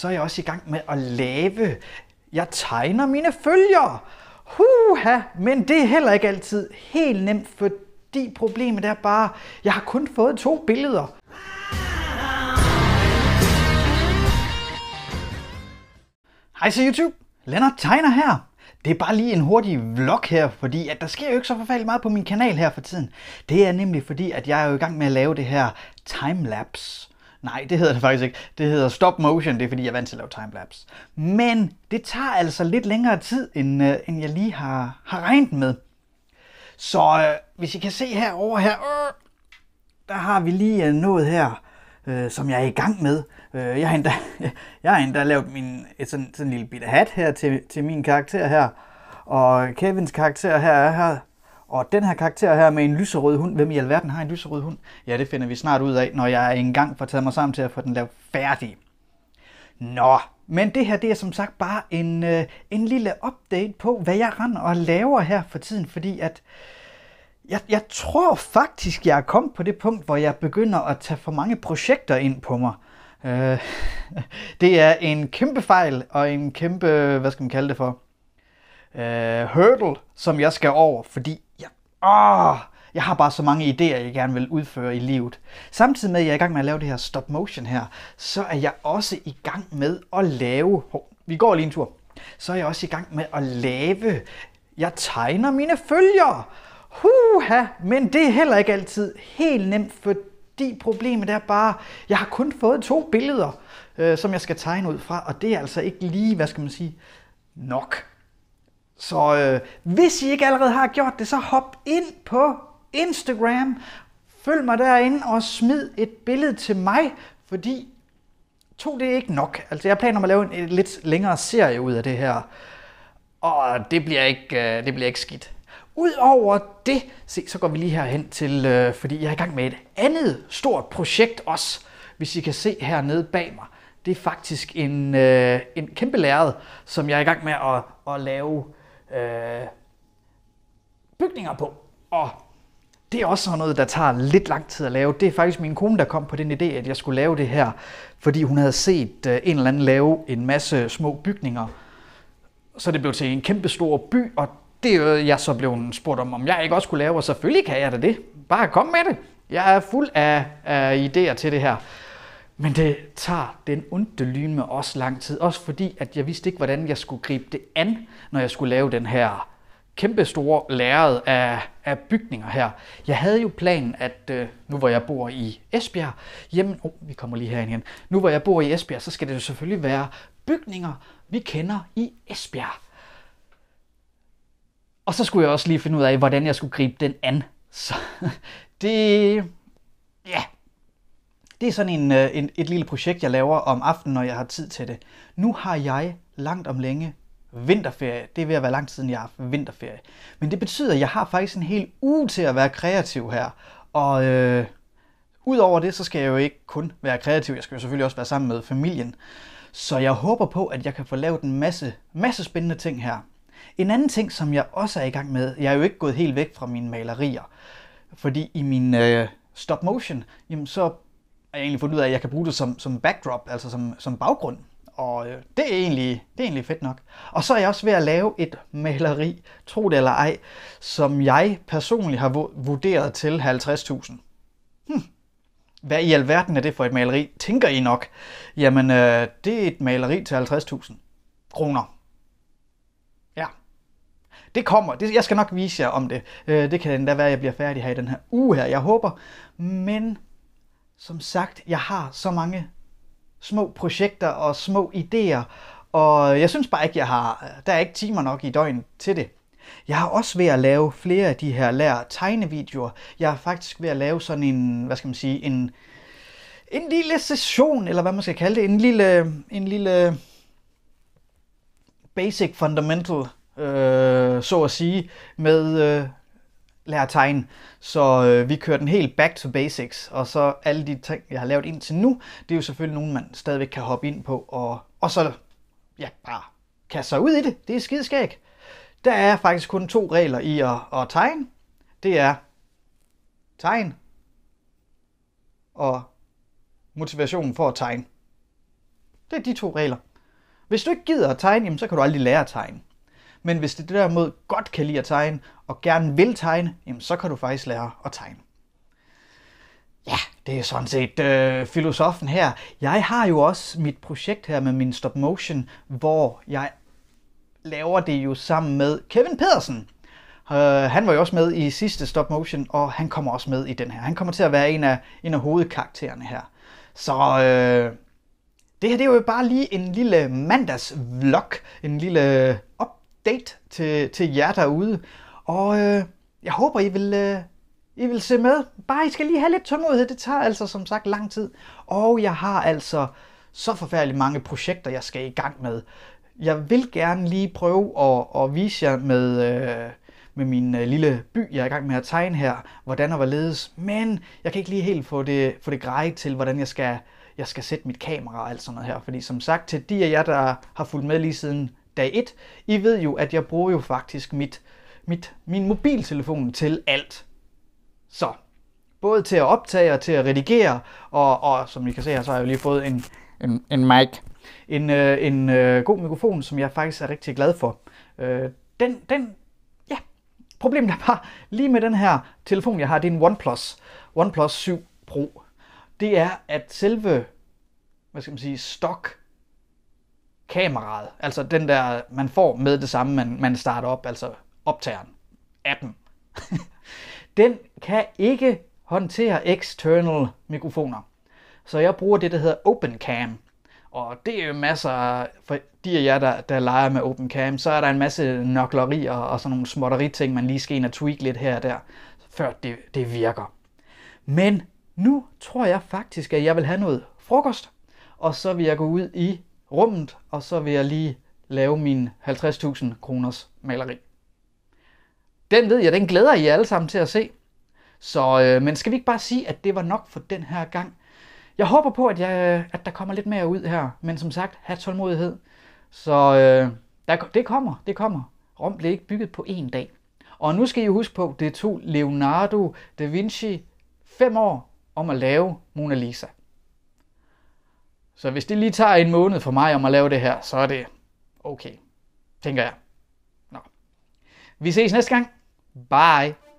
så er jeg også i gang med at lave. Jeg tegner mine følgere. Huha, men det er heller ikke altid helt nemt, fordi problemet er bare, jeg har kun fået to billeder. Hej så YouTube, Lennart Tegner her. Det er bare lige en hurtig vlog her, fordi at der sker jo ikke så forfærdeligt meget på min kanal her for tiden. Det er nemlig fordi, at jeg er jo i gang med at lave det her timelapse Nej, det hedder det faktisk ikke. Det hedder stop motion, det er fordi, jeg er vant til at lave timelapse. Men det tager altså lidt længere tid, end, øh, end jeg lige har, har regnet med. Så øh, hvis I kan se herover her, øh, der har vi lige øh, noget her, øh, som jeg er i gang med. Øh, jeg har endda, jeg har endda lavet min, et sådan, sådan en lille bitte hat her til, til min karakter her. Og Kevins karakter her er her og den her karakter her med en lyserød hund, hvem i alverden har en lyserød hund? Ja, det finder vi snart ud af, når jeg engang får taget mig sammen til at få den lavet færdig. Nå, men det her det er som sagt bare en, øh, en lille update på, hvad jeg render og laver her for tiden, fordi at jeg, jeg tror faktisk, jeg er kommet på det punkt, hvor jeg begynder at tage for mange projekter ind på mig. Øh, det er en kæmpe fejl og en kæmpe, hvad skal man kalde det for, øh, hurdle, som jeg skal over, fordi åh, jeg har bare så mange idéer, jeg gerne vil udføre i livet. Samtidig med, at jeg er i gang med at lave det her stop motion her, så er jeg også i gang med at lave, hov, vi går lige en tur, så er jeg også i gang med at lave, jeg tegner mine følger. Huha, men det er heller ikke altid helt nemt, fordi problemet er bare, jeg har kun fået to billeder, øh, som jeg skal tegne ud fra, og det er altså ikke lige, hvad skal man sige, nok. Så øh, hvis I ikke allerede har gjort det, så hop ind på Instagram. Følg mig derinde og smid et billede til mig, fordi to det er ikke nok. Altså jeg planer om at lave en, en lidt længere serie ud af det her. Og det bliver ikke, øh, det bliver ikke skidt. Udover det, se, så går vi lige herhen til, øh, fordi jeg er i gang med et andet stort projekt også, hvis I kan se hernede bag mig. Det er faktisk en, øh, en kæmpe lærred, som jeg er i gang med at, at lave øh, bygninger på. Og det er også sådan noget, der tager lidt lang tid at lave. Det er faktisk min kone, der kom på den idé, at jeg skulle lave det her, fordi hun havde set øh, en eller anden lave en masse små bygninger. Så det blev til en kæmpe stor by, og det er øh, jeg så blev spurgt om, om jeg ikke også kunne lave, og selvfølgelig kan jeg da det. Bare kom med det. Jeg er fuld af, af idéer til det her. Men det tager den onde lyn med også lang tid, også fordi at jeg vidste ikke, hvordan jeg skulle gribe det an, når jeg skulle lave den her kæmpestore lærred af, af bygninger her. Jeg havde jo planen, at øh, nu hvor jeg bor i Esbjerg, jamen, oh, vi kommer lige herind igen. Nu hvor jeg bor i Esbjerg, så skal det jo selvfølgelig være bygninger, vi kender i Esbjerg. Og så skulle jeg også lige finde ud af, hvordan jeg skulle gribe den an. Så det, ja, det er sådan en, øh, en, et lille projekt, jeg laver om aftenen, når jeg har tid til det. Nu har jeg langt om længe vinterferie. Det er ved at være lang tid, siden jeg har haft vinterferie. Men det betyder, at jeg har faktisk en hel uge til at være kreativ her. Og øh, udover det, så skal jeg jo ikke kun være kreativ. Jeg skal jo selvfølgelig også være sammen med familien. Så jeg håber på, at jeg kan få lavet en masse, masse spændende ting her. En anden ting, som jeg også er i gang med, jeg er jo ikke gået helt væk fra mine malerier. Fordi i min øh, stop motion, jamen så har jeg egentlig fundet ud af, at jeg kan bruge det som, som backdrop, altså som, som baggrund. Og øh, det, er egentlig, det er egentlig fedt nok. Og så er jeg også ved at lave et maleri, tro det eller ej, som jeg personligt har vurderet til 50.000. Hmm. Hvad i alverden er det for et maleri, tænker I nok? Jamen, øh, det er et maleri til 50.000 kroner. Ja. Det kommer. Det, jeg skal nok vise jer om det. Øh, det kan endda være, at jeg bliver færdig her i den her uge her. Jeg håber. Men som sagt, jeg har så mange små projekter og små idéer, og jeg synes bare ikke, jeg har, øh, der er ikke timer nok i døgnet til det. Jeg har også ved at lave flere af de her lær tegnevideoer. Jeg er faktisk ved at lave sådan en, hvad skal man sige, en, en lille session, eller hvad man skal kalde det, en lille, en lille basic fundamental, øh, så at sige, med, øh, lære at tegne. Så øh, vi kører den helt back to basics, og så alle de ting, jeg har lavet indtil nu, det er jo selvfølgelig nogen, man stadigvæk kan hoppe ind på, og, og så ja, bare kaste sig ud i det. Det er skideskæg. Der er faktisk kun to regler i at, at tegne. Det er tegn og motivationen for at tegne. Det er de to regler. Hvis du ikke gider at tegne, jamen, så kan du aldrig lære at tegne. Men hvis det derimod godt kan lide at tegne, og gerne vil tegne, jamen så kan du faktisk lære at tegne. Ja, det er sådan set øh, filosofen her. Jeg har jo også mit projekt her med min stop motion, hvor jeg laver det jo sammen med Kevin Pedersen. Uh, han var jo også med i sidste stop motion, og han kommer også med i den her. Han kommer til at være en af, en af hovedkaraktererne her. Så øh, det her det er jo bare lige en lille mandagsvlog, en lille op date til, til jer derude. Og øh, jeg håber, I vil, øh, I vil se med. Bare I skal lige have lidt tålmodighed. Det tager altså som sagt lang tid. Og jeg har altså så forfærdeligt mange projekter, jeg skal i gang med. Jeg vil gerne lige prøve at, at vise jer med... Øh, med min øh, lille by, jeg er i gang med at tegne her, hvordan og hvorledes, men jeg kan ikke lige helt få det, få det grejet til, hvordan jeg skal, jeg skal sætte mit kamera og alt sådan noget her. Fordi som sagt, til de af jer, der har fulgt med lige siden dag 1. I ved jo, at jeg bruger jo faktisk mit, mit, min mobiltelefon til alt. Så, både til at optage og til at redigere, og, og som I kan se her, så har jeg jo lige fået en, en, en mic. En, øh, en øh, god mikrofon, som jeg faktisk er rigtig glad for. Øh, den, den, ja, problemet er bare, lige med den her telefon, jeg har, det er en OnePlus, OnePlus 7 Pro. Det er, at selve, hvad skal man sige, stock kameraet, altså den der, man får med det samme, man, man starter op, altså optageren, appen, den kan ikke håndtere external mikrofoner. Så jeg bruger det, der hedder OpenCam. Og det er jo masser, for de af jer, der, der leger med OpenCam, så er der en masse noklerier og sådan nogle småtteri-ting, man lige skal ind og tweak lidt her og der, før det, det virker. Men nu tror jeg faktisk, at jeg vil have noget frokost, og så vil jeg gå ud i rummet, og så vil jeg lige lave min 50.000 kroners maleri. Den ved jeg, den glæder I alle sammen til at se. Så, øh, men skal vi ikke bare sige, at det var nok for den her gang? Jeg håber på, at, jeg, at der kommer lidt mere ud her, men som sagt, have tålmodighed. Så øh, der, det kommer, det kommer. Rom blev ikke bygget på én dag. Og nu skal I huske på, det tog Leonardo da Vinci fem år om at lave Mona Lisa. Så hvis det lige tager en måned for mig om at lave det her, så er det okay, tænker jeg. Nå. Vi ses næste gang. Bye.